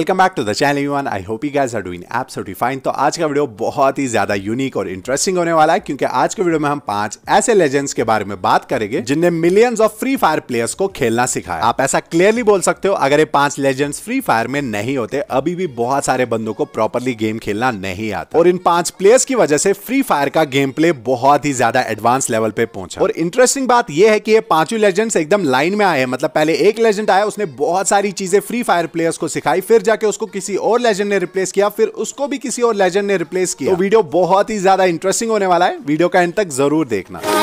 welcome back to the channel यून I hope you guys are doing absolutely fine तो आज का video बहुत ही ज्यादा यूनिक और इंटरेस्टिंग होने वाला है क्योंकि आज के वीडियो में हम पांच ऐसे लेजेंड्स के बारे में बात करेंगे जिनने millions of free fire players को खेलना सिखाया आप ऐसा क्लियरली बोल सकते हो अगर ये पांच लेजेंड्स फ्री फायर में नहीं होते अभी भी बहुत सारे बंदों को प्रॉपरली गेम खेलना नहीं आता और इन पांच प्लेयर्स की वजह से फ्री फायर का गेम प्ले बहुत ही ज्यादा एडवांस लेवल पे पहुंचा और इंटरेस्टिंग बात यह है कि ये पांचों लेजेंड्स एकदम लाइन में आए हैं मतलब पहले एक लेजेंड आया उसने बहुत सारी चीजें फ्री फायर प्लेयर्स को सिखाई फिर કે ઉસકો કિસી ઓર લેજેન્ડ ને રિપ્લેસ કિયા ફિર ઉસકો ભી કિસી ઓર લેજેન્ડ ને રિપ્લેસ કિયા તો વિડિયો બહોત હી જ્યાદા ઇન્ટરેસ્ટિંગ હોને વાલા હે વિડિયો કા એન્ડ તક જરૂર દેખના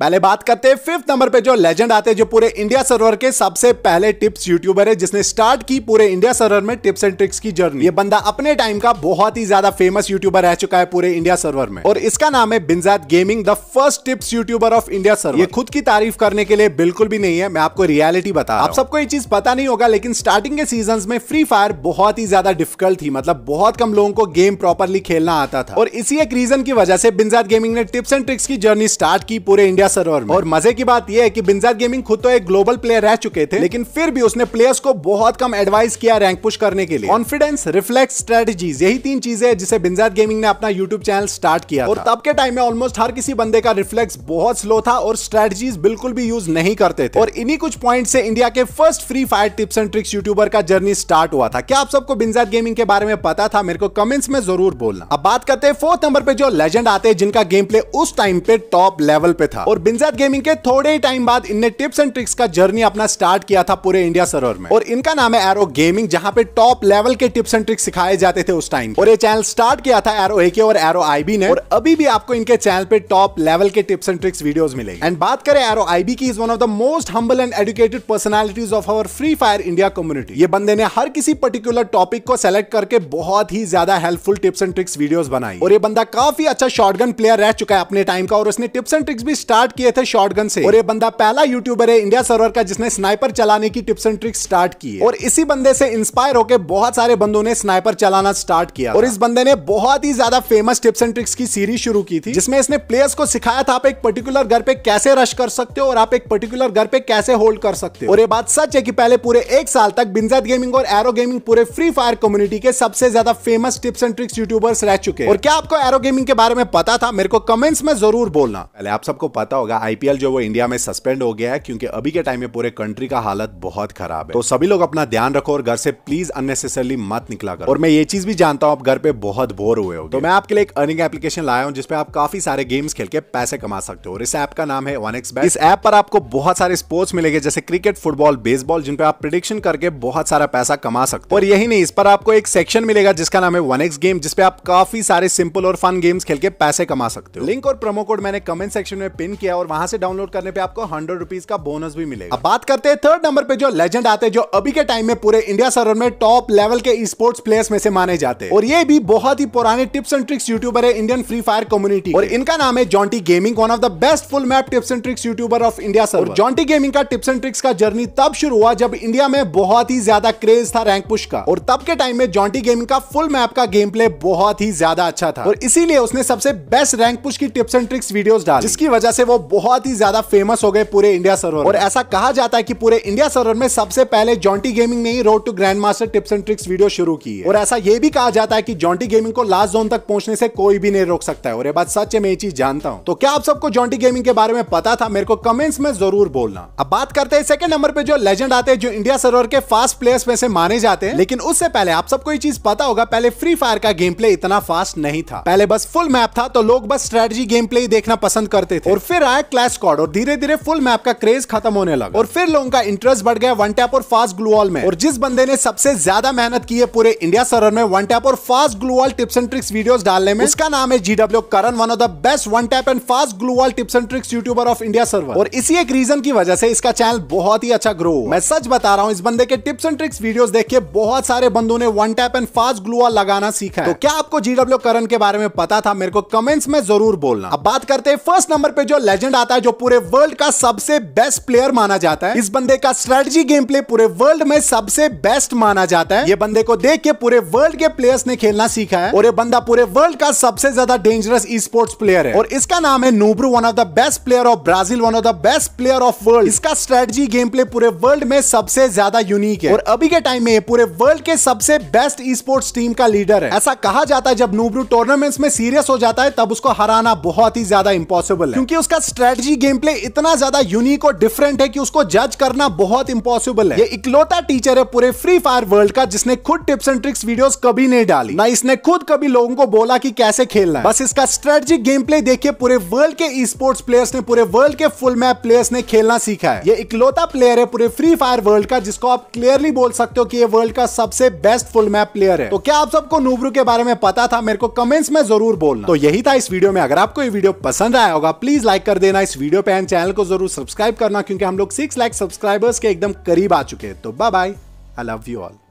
पहले बात करते हैं फिफ्थ नंबर पे जो लेजेंड आते हैं जो पूरे इंडिया सर्वर के सबसे पहले टिप्स यूट्यूबर है जिसने स्टार्ट की पूरे इंडिया सर्वर में टिप्स एंड ट्रिक्स की जर्नी ये बंदा अपने टाइम का बहुत ही ज्यादा फेमस यूट्यूबर रह चुका है पूरे इंडिया सर्वर में और इसका नाम है बिंजात gaming the first tips YouTuber of India server ये खुद की तारीफ करने के लिए बिल्कुल भी नहीं है मैं आपको रियलिटी बता आप सबको ये चीज पता नहीं होगा लेकिन स्टार्टिंग के सीजन में फ्री फायर बहुत ही ज्यादा डिफिकल्ट थी मतलब बहुत कम लोगों को गेम प्रॉपरली खेलना आता था और इसी एक रीजन की वजह से बिंजात गेमिंग ने टिप्स एंड ट्रिक्स की जर्नी स्टार्ट की पूरे इंडिया इंडिया सर्वर में और मजे की बात यह है कि बिंजाद गेमिंग खुद तो एक ग्लोबल प्लेयर रह चुके थे लेकिन फिर भी उसने प्लेयर्स को बहुत कम एडवाइस किया रैंक पुश करने के लिए कॉन्फिडेंस रिफ्लेक्स स्ट्रेटेजीज यही तीन चीजें है जिसे बिंजाद गेमिंग ने अपना यूट्यूब चैनल स्टार्ट किया और तब के टाइम में ऑलमोस्ट हर किसी बंदे का रिफ्लेक्स बहुत स्लो था और स्ट्रेटजीज बिल्कुल भी यूज नहीं करते थे और इन्हीं कुछ पॉइंट से इंडिया के first free fire tips and tricks YouTuber का जर्नी स्टार्ट हुआ था क्या आप सबको बिंजाद गेमिंग के बारे में पता था मेरे को कमेंट्स में जरूर बोलना अब बात करते हैं फोर्थ नंबर पे जो लेजेंड आते हैं जिनका गेम प्ले उस टाइम पे टॉप लेवल पे था और और बिंजात गेमिंग के थोड़े ही टाइम बाद इनने टिप्स एंड ट्रिक्स का जर्नी अपना स्टार्ट किया था पूरे इंडिया सर्वर में और इनका नाम है एरो गेमिंग जहां पे टॉप लेवल के टिप्स एंड ट्रिक्स सिखाए जाते थे उस टाइम और ये चैनल स्टार्ट किया था एरो एके और एरो आईबी ने और अभी भी आपको इनके चैनल पे टॉप लेवल के टिप्स एंड ट्रिक्स वीडियोस मिलेगी एंड बात करें एरो आईबी की is one of the most humble and educated personalities of our Free Fire India community ये बंदे ने हर किसी पर्टिकुलर टॉपिक को सेलेक्ट करके बहुत ही ज्यादा helpful tips and tricks videos बनाई और ये बंदा काफी अच्छा शॉटगन प्लेयर रह चुका है अपने टाइम का और उसने टिप्स एंड ट्रिक्स भी स्टार्ट स्टार्ट किए थे शॉटगन से और ये बंदा पहला यूट्यूबर है इंडिया सर्वर का जिसने स्नाइपर चलाने की टिप्स एंड ट्रिक्स स्टार्ट की और इसी बंदे से इंस्पायर होकर बहुत सारे बंदों ने स्नाइपर चलाना स्टार्ट किया और इस बंदे ने बहुत ही ज्यादा फेमस टिप्स एंड ट्रिक्स की सीरीज शुरू की थी जिसमें इसने प्लेयर्स को सिखाया था आप एक पर्टिकुलर घर पे कैसे रश कर सकते हो और आप एक पर्टिकुलर घर पे कैसे होल्ड कर सकते हो और ये बात सच है कि पहले पूरे एक साल तक बिंजात गेमिंग और एरो गेमिंग पूरे फ्री फायर कम्युनिटी के सबसे ज्यादा famous tips and tricks YouTubers रह चुके और क्या आपको एरो गेमिंग के बारे में पता था मेरे को कमेंट्स में जरूर बोलना पहले आप सबको पता होगा आईपीएल जो वो इंडिया में सस्पेंड हो गया है क्योंकि अभी के टाइम में पूरे कंट्री का हालत बहुत खराब है तो सभी लोग अपना ध्यान रखो और घर से प्लीज अननेसेसरली मत निकला करो और मैं ये चीज भी जानता हूँ आप घर पे बहुत बोर हुए हो तो मैं आपके लिए एक अर्निंग एप्लीकेशन लाया हूँ जिसपे आप काफी सारे गेम्स खेल के पैसे कमा सकते हो और इस ऐप का नाम है वन एक्स इस ऐप पर आपको बहुत सारे स्पोर्ट्स मिलेंगे जैसे क्रिकेट फुटबॉल बेसबॉल जिनपे आप प्रिडिक्शन करके बहुत सारा पैसा कमा सकते हो और यही नहीं इस पर आपको एक सेक्शन मिलेगा जिसका नाम है वन एक्स गेम जिसपे आप काफी सारे सिंपल और फन गेम्स खेल के पैसे कमा सकते हो लिंक और प्रोमो कोड मैंने कमेंट सेक्शन में पिन किया किया और वहां से डाउनलोड करने पे आपको हंड्रेड रुपीज का बोनस भी मिलेगा अब बात करते हैं थर्ड नंबर पे जो लेजेंड आते हैं जो अभी के टाइम में पूरे इंडिया सर्वर में टॉप लेवल के स्पोर्ट्स प्लेयर्स में से माने जाते हैं और ये भी बहुत ही पुराने टिप्स एंड ट्रिक्स यूट्यूबर है इंडियन फ्री फायर कम्युनिटी और इनका नाम है Jonty gaming one of the best full map tips and tricks YouTuber of India server Jonty gaming का टिप्स एंड ट्रिक्स का जर्नी तब शुरू हुआ जब इंडिया में बहुत ही ज्यादा क्रेज था रैंक पुश का और तब के टाइम में जॉन्टी गेमिंग का फुल मैप का गेम प्ले बहुत ही ज्यादा अच्छा था और इसीलिए उसने सबसे बेस्ट रैंक पुश की टिप्स एंड ट्रिक्स वीडियोस डाली जिसकी वजह से वो बहुत ही ज्यादा फेमस हो गए पूरे इंडिया सर्वर और ऐसा कहा जाता है कि पूरे इंडिया सर्वर में सबसे पहले जॉन्टी गेमिंग ने ही road to grand master tips and tricks video शुरू की है और ऐसा यह भी कहा जाता है कि जॉन्टी गेमिंग को लास्ट जोन तक पहुंचने से कोई भी नहीं रोक सकता है और ये बात सच है मैं ये चीज जानता हूँ तो क्या आप सबको जॉन्टी गेमिंग के बारे में पता था मेरे को कमेंट्स में जरूर बोलना अब बात करते हैं सेकंड नंबर पे जो लेजेंड आते हैं जो इंडिया सर्वर के फास्ट प्लेयर्स में से माने जाते हैं लेकिन उससे पहले आप सबको ये चीज पता होगा पहले फ्री फायर का गेम प्ले इतना फास्ट नहीं था पहले बस फुल मैप था तो लोग बस स्ट्रेटजी गेम प्ले देखना पसंद करते थे और फिर आया क्लैश स्कॉड और धीरे धीरे फुल मैप का क्रेज खत्म होने लगा और फिर लोगों का इंटरेस्ट बढ़ गया वन टैप और फास्ट ग्लूवॉल में और जिस बंदे ने सबसे ज्यादा मेहनत की है पूरे इंडिया सर्वर में वन टैप और fast gloo wall tips and tricks video डालने में उसका नाम है GW Karan one of the best one tap and fast gloo wall tips and tricks YouTuber of India server और इसी एक रीजन की वजह से इसका चैनल बहुत ही अच्छा ग्रो मैं सच बता रहा हूँ इस बंदे के टिप्स एंड ट्रिक्स वीडियो देख के बहुत सारे बंदों ने one tap and fast gloo wall लगाना सीखा है तो क्या आपको जीडब्ल्यू करन के बारे में पता था मेरे को कमेंट्स में जरूर बोलना अब बात करते हैं फर्स्ट नंबर पे जो लेजेंड आता है जो पूरे वर्ल्ड का सबसे बेस्ट प्लेयर माना जाता है इस बंदे का स्ट्रेटजी गेम प्ले पूरे वर्ल्ड में सबसे बेस्ट माना जाता है ये बंदे को देख के पूरे वर्ल्ड के प्लेयर्स ने खेलना सीखा है और ये बंदा पूरे वर्ल्ड का सबसे ज्यादा डेंजरस ई स्पोर्ट्स प्लेयर है और इसका नाम है Nobru one of the best player of Brazil one of the best player of world इसका स्ट्रेटजी गेम प्ले पूरे वर्ल्ड में सबसे ज्यादा यूनिक है और अभी के टाइम में पूरे वर्ल्ड के सबसे बेस्ट ई स्पोर्ट्स टीम का लीडर है ऐसा कहा जाता है जब नूब्रू टूर्नामेंट्स में सीरियस हो जाता है तब उसको हराना बहुत ही ज्यादा इंपॉसिबल है क्योंकि उसका का स्ट्रेटजी गेम प्ले इतना ज्यादा यूनिक और डिफरेंट है कि उसको जज करना बहुत इंपॉसिबल है ये इकलौता टीचर है पूरे फ्री फायर वर्ल्ड का जिसने खुद टिप्स एंड ट्रिक्स वीडियोस कभी नहीं डाली ना इसने खुद कभी लोगों को बोला कि कैसे खेलना है बस इसका स्ट्रेटजी गेम प्ले देखिए पूरे वर्ल्ड के ई स्पोर्ट्स प्लेयर्स ने पूरे वर्ल्ड के फुल मैप प्लेयर्स ने खेलना सीखा है ये इकलौता प्लेयर है पूरे फ्री फायर वर्ल्ड का जिसको आप क्लियरली बोल सकते हो कि ये वर्ल्ड का सबसे बेस्ट फुल मैप प्लेयर है तो क्या आप सबको नूबरू के बारे में पता था मेरे को कमेंट्स में जरूर बोलना तो यही था इस वीडियो में अगर आपको ये वीडियो पसंद आया होगा प्लीज लाइक कर देना इस वीडियो पे एंड चैनल को जरूर सब्सक्राइब करना क्योंकि हम लोग सिक्स लाख सब्सक्राइबर्स के एकदम करीब आ चुके हैं तो bye bye I love you all